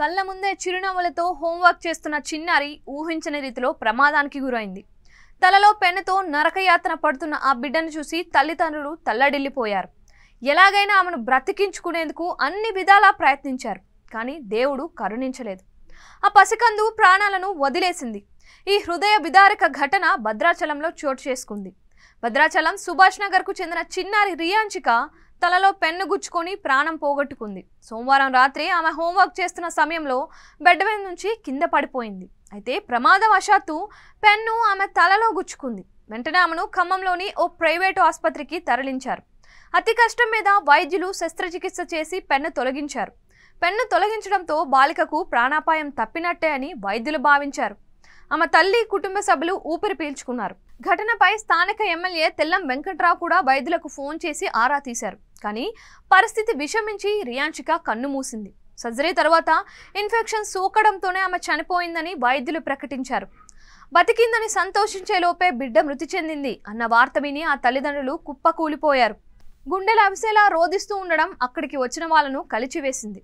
కళ్ళ ముందే చిరునవ్వులతో హోంవర్క్ చేస్తున్న చిన్నారి ఊహించని రీతిలో ప్రమాదానికి గురైంది తలలో పెన్నుతో నరకయాతన పడుతున్న ఆ బిడ్డను చూసి తల్లిదండ్రులు తల్లడిల్లిపోయారు ఎలాగైనా ఆమెను బ్రతికించుకునేందుకు అన్ని విధాలా ప్రయత్నించారు కానీ దేవుడు కరుణించలేదు ఆ పసికందు ప్రాణాలను వదిలేసింది ఈ హృదయ విదారక ఘటన భద్రాచలంలో చోటు చేసుకుంది భద్రాచలం సుభాష్ నగర్కు చెందిన చిన్నారి రియాంచిక తలలో పెన్ను గుచ్చుకొని ప్రాణం పోగొట్టుకుంది సోమవారం రాత్రి ఆమె హోంవర్క్ చేస్తున్న సమయంలో బెడ్ మీద నుంచి కింద పడిపోయింది అయితే ప్రమాదవశాత్తు పెన్ను ఆమె తలలో గుచ్చుకుంది వెంటనే ఆమెను ఖమ్మంలోని ఓ ప్రైవేటు ఆసుపత్రికి తరలించారు అతి కష్టం మీద వైద్యులు శస్త్రచికిత్స చేసి పెన్ను తొలగించారు పెన్ను తొలగించడంతో బాలికకు ప్రాణాపాయం తప్పినట్టే అని వైద్యులు భావించారు ఆమె తల్లి కుటుంబ సభ్యులు ఊపిరి పీల్చుకున్నారు ఘటనపై స్థానిక ఎమ్మెల్యే తెల్లం వెంకట్రావు కూడా వైద్యులకు ఫోన్ చేసి ఆరా తీశారు కానీ పరిస్థితి విషమించి రియాంచిక కన్నుమూసింది సర్జరీ తర్వాత ఇన్ఫెక్షన్ సోకడంతోనే ఆమె చనిపోయిందని వైద్యులు ప్రకటించారు బతికిందని సంతోషించే లోపే బిడ్డ మృతి చెందింది అన్న వార్త విని ఆ తల్లిదండ్రులు కుప్పకూలిపోయారు గుండెలు అవిసేలా రోధిస్తూ ఉండడం అక్కడికి వచ్చిన వాళ్ళను కలిచివేసింది